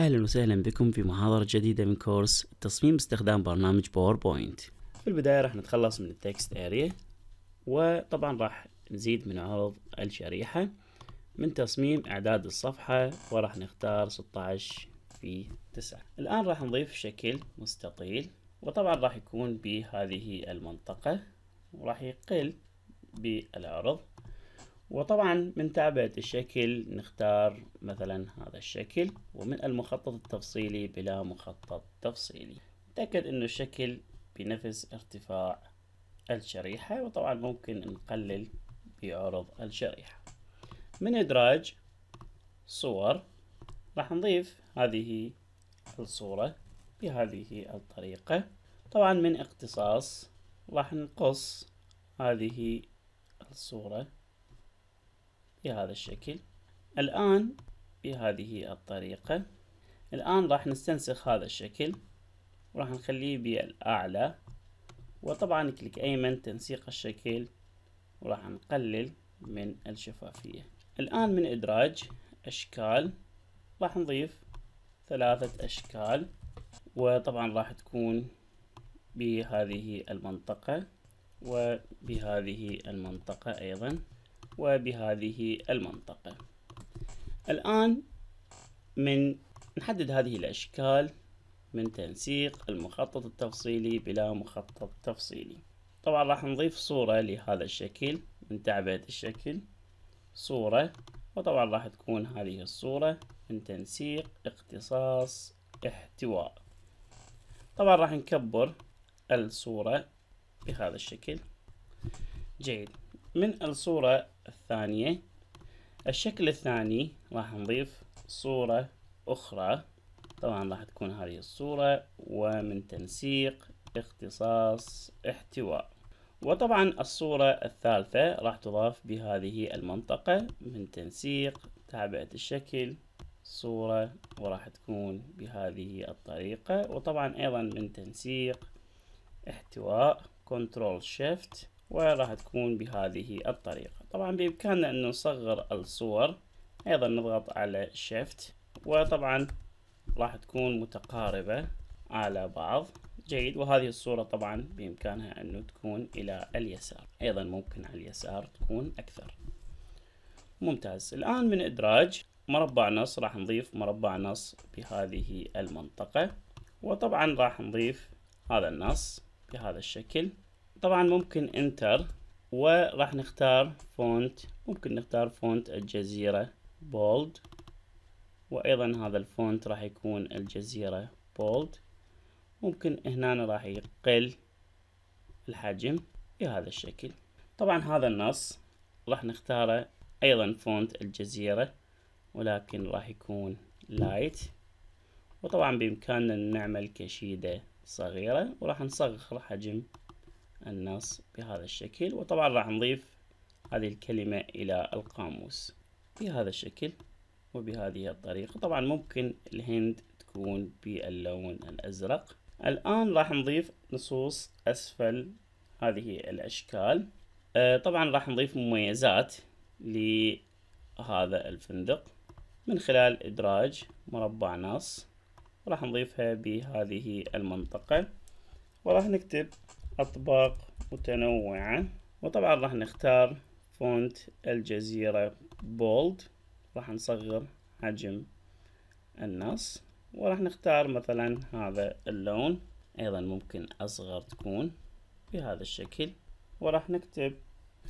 أهلا وسهلا بكم في محاضرة جديدة من كورس تصميم باستخدام برنامج باوربوينت في البداية راح نتخلص من التكست اريا وطبعا راح نزيد من عرض الشريحة من تصميم إعداد الصفحة وراح نختار 16 في 9 الآن راح نضيف شكل مستطيل وطبعا راح يكون بهذه المنطقة وراح يقل بالعرض وطبعا من تعبئة الشكل نختار مثلا هذا الشكل ومن المخطط التفصيلي بلا مخطط تفصيلي تأكد انه الشكل بنفس ارتفاع الشريحة وطبعا ممكن نقلل بعرض الشريحة من ادراج صور راح نضيف هذه الصورة بهذه الطريقة طبعا من اقتصاص راح نقص هذه الصورة بهذا الشكل الآن بهذه الطريقة الآن راح نستنسخ هذا الشكل وراح نخليه بالأعلى وطبعا كليك أيمن تنسيق الشكل وراح نقلل من الشفافية الآن من إدراج أشكال راح نضيف ثلاثة أشكال وطبعا راح تكون بهذه المنطقة وبهذه المنطقة أيضا وبهذه المنطقة الآن من نحدد هذه الأشكال من تنسيق المخطط التفصيلي بلا مخطط تفصيلي طبعا راح نضيف صورة لهذا الشكل من تعبئة الشكل صورة وطبعا راح تكون هذه الصورة من تنسيق اختصاص احتواء طبعا راح نكبر الصورة بهذا الشكل جيد من الصورة الثانية الشكل الثاني راح نضيف صورة أخرى طبعا راح تكون هذه الصورة ومن تنسيق اختصاص احتواء وطبعا الصورة الثالثة راح تضاف بهذه المنطقة من تنسيق تابعة الشكل صورة وراح تكون بهذه الطريقة وطبعا أيضا من تنسيق احتواء كنترول شيفت وراح تكون بهذه الطريقة طبعا بإمكاننا أن نصغر الصور أيضا نضغط على شيفت وطبعا راح تكون متقاربة على بعض جيد وهذه الصورة طبعا بإمكانها أن تكون إلى اليسار أيضا ممكن على اليسار تكون أكثر ممتاز الآن من إدراج مربع نص راح نضيف مربع نص بهذه المنطقة وطبعا راح نضيف هذا النص بهذا الشكل طبعا ممكن انتر وراح نختار فونت ممكن نختار فونت الجزيرة بولد وايضا هذا الفونت راح يكون الجزيرة بولد ممكن هنا راح يقل الحجم بهذا الشكل طبعا هذا النص راح نختاره ايضا فونت الجزيرة ولكن راح يكون لايت وطبعا بامكاننا نعمل كشيدة صغيرة وراح نصغر حجم النص بهذا الشكل وطبعا راح نضيف هذه الكلمة إلى القاموس بهذا الشكل وبهذه الطريقة طبعا ممكن الهند تكون باللون الأزرق الآن راح نضيف نصوص أسفل هذه الأشكال آه، طبعا راح نضيف مميزات لهذا الفندق من خلال إدراج مربع نص راح نضيفها بهذه المنطقة وراح نكتب أطباق متنوعة وطبعا راح نختار فونت الجزيرة بولد راح نصغر حجم النص وراح نختار مثلا هذا اللون أيضا ممكن أصغر تكون بهذا الشكل وراح نكتب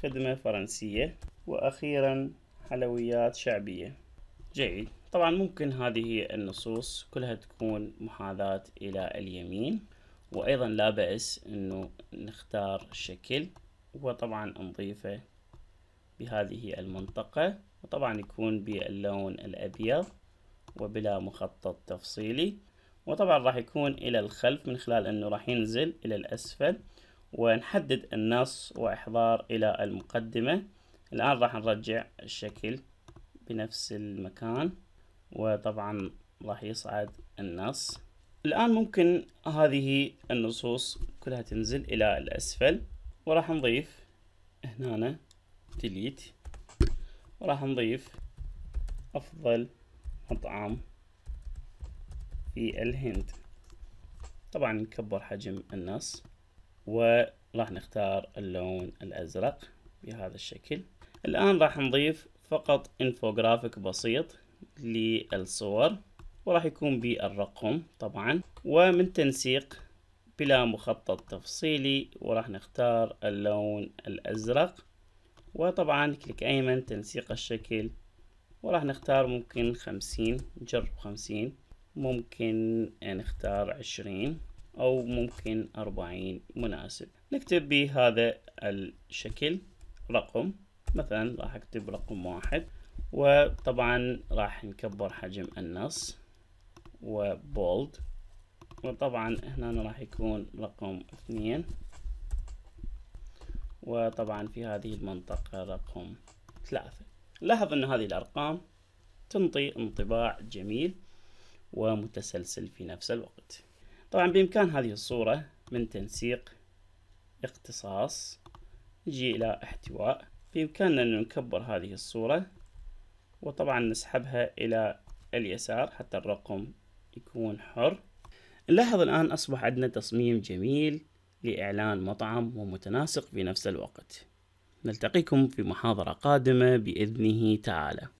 خدمة فرنسية وأخيرا حلويات شعبية جيد طبعا ممكن هذه النصوص كلها تكون محاذاة إلى اليمين وايضا لا بأس انه نختار شكل وطبعا نضيفه بهذه المنطقة وطبعا يكون باللون الابيض وبلا مخطط تفصيلي وطبعا راح يكون الى الخلف من خلال انه راح ينزل الى الاسفل ونحدد النص واحضار الى المقدمة الان راح نرجع الشكل بنفس المكان وطبعا راح يصعد النص الآن ممكن هذه النصوص كلها تنزل إلى الأسفل وراح نضيف هنا تليت وراح نضيف أفضل مطعم في الهند طبعا نكبر حجم النص وراح نختار اللون الأزرق بهذا الشكل الآن راح نضيف فقط انفوغرافيك بسيط للصور وراح يكون بالرقم طبعا ومن تنسيق بلا مخطط تفصيلي وراح نختار اللون الأزرق وطبعا كليك أيمن تنسيق الشكل وراح نختار ممكن خمسين نجرب خمسين ممكن نختار عشرين أو ممكن أربعين مناسب نكتب بهذا الشكل رقم مثلا راح أكتب رقم واحد وطبعا راح نكبر حجم النص وبولد وطبعا هنا راح يكون رقم اثنين وطبعا في هذه المنطقة رقم ثلاثة لاحظ أن هذه الأرقام تنطي انطباع جميل ومتسلسل في نفس الوقت طبعا بإمكان هذه الصورة من تنسيق اقتصاص نجي إلى احتواء بإمكاننا أن نكبر هذه الصورة وطبعا نسحبها إلى اليسار حتى الرقم يكون حر نلاحظ الآن أصبح عندنا تصميم جميل لإعلان مطعم ومتناسق في نفس الوقت نلتقيكم في محاضرة قادمة بإذنه تعالى